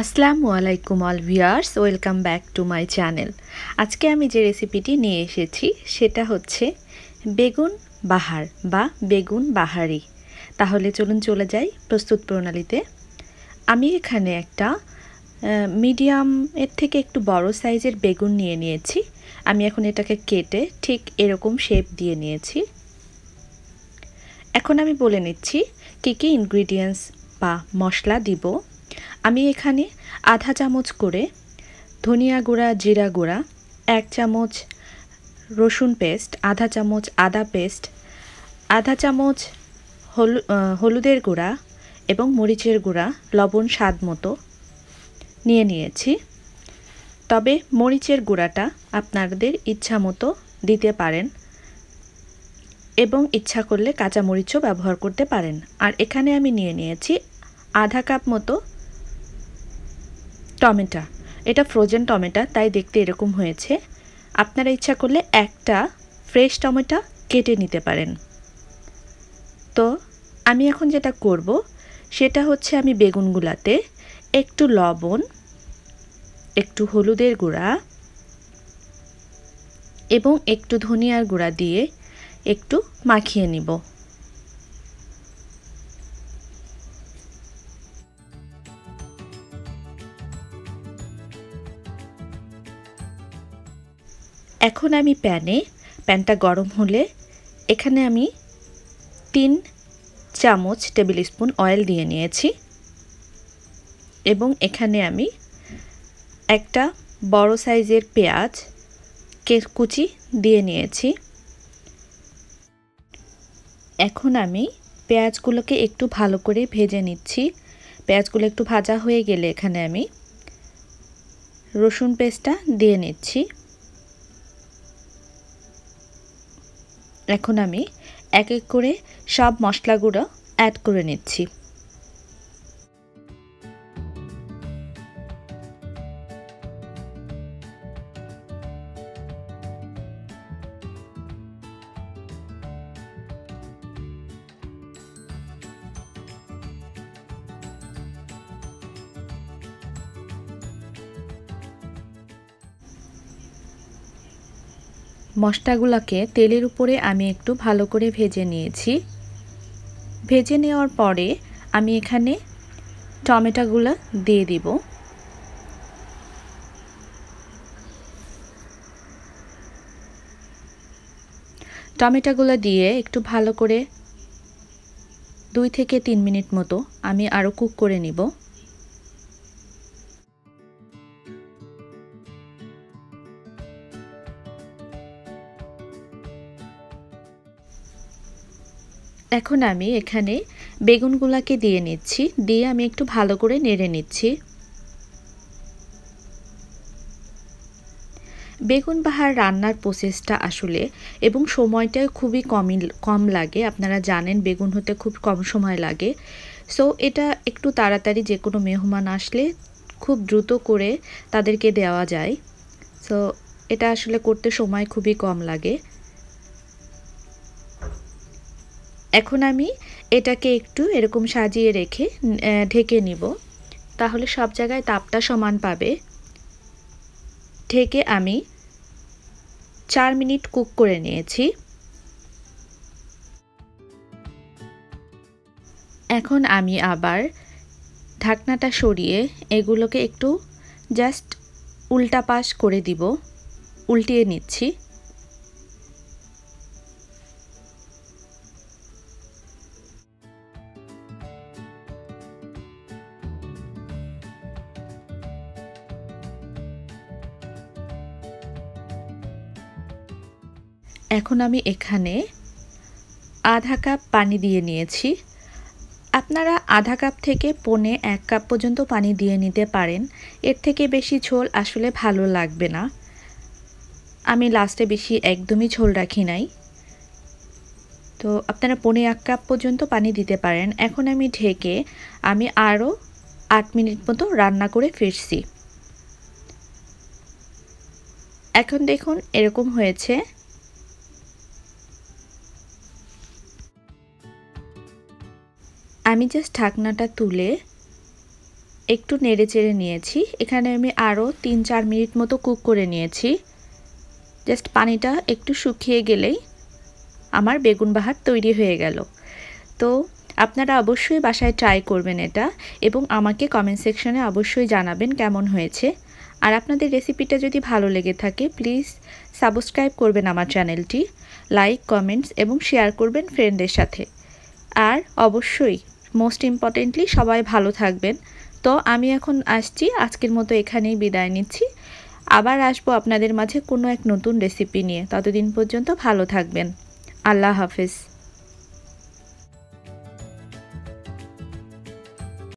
আসসালামু আলাইকুম all viewers welcome back to my channel আজকে আমি যে রেসিপিটি নিয়ে এসেছি সেটা হচ্ছে বেগুন বাহার বা বেগুন বাহারি তাহলে চলুন চলে যাই প্রস্তুত প্রণালীতে আমি এখানে একটা মিডিয়াম এর থেকে একটু বড় সাইজের বেগুন নিয়ে নিয়েছি আমি এখন এটাকে কেটে ঠিক এরকম শেপ দিয়ে নিয়েছি এখন আমি বলে নিচ্ছি কী কী ইনগ্রিডিয়েন্টস বা মশলা দিব আমি এখানে আধা চামচ করে ধনিয়া গুঁড়া জিরা গুঁড়া এক চামচ রসুন পেস্ট আধা চামচ আদা পেস্ট আধা চামচ হলু হলুদের গুঁড়া এবং মরিচের গুঁড়া লবণ স্বাদ মতো নিয়ে নিয়েছি তবে মরিচের গুঁড়াটা আপনাদের ইচ্ছা মতো দিতে পারেন এবং ইচ্ছা করলে কাঁচা মরিচও ব্যবহার করতে পারেন আর এখানে আমি নিয়ে নিয়েছি আধা কাপ মতো টমেটা এটা ফ্রোজেন টমেটা তাই দেখতে এরকম হয়েছে আপনারা ইচ্ছা করলে একটা ফ্রেশ টমেটা কেটে নিতে পারেন তো আমি এখন যেটা করব সেটা হচ্ছে আমি বেগুনগুলাতে একটু লবণ একটু হলুদের গুঁড়া এবং একটু ধনিয়ার গুঁড়া দিয়ে একটু মাখিয়ে নিব এখন আমি প্যানে প্যানটা গরম হলে এখানে আমি তিন চামচ টেবিল স্পুন অয়েল দিয়ে নিয়েছি এবং এখানে আমি একটা বড় সাইজের পেঁয়াজ কুচি দিয়ে নিয়েছি এখন আমি পেঁয়াজগুলোকে একটু ভালো করে ভেজে নিচ্ছি পেঁয়াজগুলো একটু ভাজা হয়ে গেলে এখানে আমি রসুন পেস্টটা দিয়ে নিচ্ছি এখন আমি এক এক করে সব মশলাগুলো অ্যাড করে নিচ্ছি মশলাগুলোকে তেলের উপরে আমি একটু ভালো করে ভেজে নিয়েছি ভেজে নেওয়ার পরে আমি এখানে টমেটোগুলো দিয়ে দিব টমেটোগুলো দিয়ে একটু ভালো করে দুই থেকে তিন মিনিট মতো আমি আরও কুক করে নিব এখন আমি এখানে বেগুনগুলাকে দিয়ে নিচ্ছি দিয়ে আমি একটু ভালো করে নেড়ে নিচ্ছি বেগুন বাহার রান্নার প্রসেসটা আসলে এবং সময়টা খুবই কমই কম লাগে আপনারা জানেন বেগুন হতে খুব কম সময় লাগে সো এটা একটু তাড়াতাড়ি যে কোনো মেহমান আসলে খুব দ্রুত করে তাদেরকে দেওয়া যায় সো এটা আসলে করতে সময় খুবই কম লাগে এখন আমি এটাকে একটু এরকম সাজিয়ে রেখে ঢেকে নিব তাহলে সব জায়গায় তাপটা সমান পাবে ঢেকে আমি চার মিনিট কুক করে নিয়েছি এখন আমি আবার ঢাকনাটা সরিয়ে এগুলোকে একটু জাস্ট উল্টা পাশ করে দিব উল্টিয়ে নিচ্ছি এখন আমি এখানে আধা কাপ পানি দিয়ে নিয়েছি আপনারা আধা কাপ থেকে পনে এক কাপ পর্যন্ত পানি দিয়ে নিতে পারেন এর থেকে বেশি ঝোল আসলে ভালো লাগবে না আমি লাস্টে বেশি একদমই ঝোল রাখি নাই তো আপনারা পনে এক কাপ পর্যন্ত পানি দিতে পারেন এখন আমি ঢেকে আমি আরও আট মিনিট মতো রান্না করে ফিরছি এখন দেখুন এরকম হয়েছে আমি জাস্ট ঢাকনাটা তুলে একটু নেড়ে চেড়ে নিয়েছি এখানে আমি আরও তিন চার মিনিট মতো কুক করে নিয়েছি জাস্ট পানিটা একটু শুকিয়ে গেলেই আমার বেগুন বাহার তৈরি হয়ে গেল তো আপনারা অবশ্যই বাসায় ট্রাই করবেন এটা এবং আমাকে কমেন্ট সেকশনে অবশ্যই জানাবেন কেমন হয়েছে আর আপনাদের রেসিপিটা যদি ভালো লেগে থাকে প্লিজ সাবস্ক্রাইব করবেন আমার চ্যানেলটি লাইক কমেন্টস এবং শেয়ার করবেন ফ্রেন্ডদের সাথে আর অবশ্যই মোস্ট ইম্পর্টেন্টলি সবাই ভালো থাকবেন তো আমি এখন আসছি আজকের মতো এখানেই বিদায় নিচ্ছি আবার আসবো আপনাদের মাঝে কোনো এক নতুন রেসিপি নিয়ে ততদিন পর্যন্ত ভালো থাকবেন আল্লাহ হাফেজ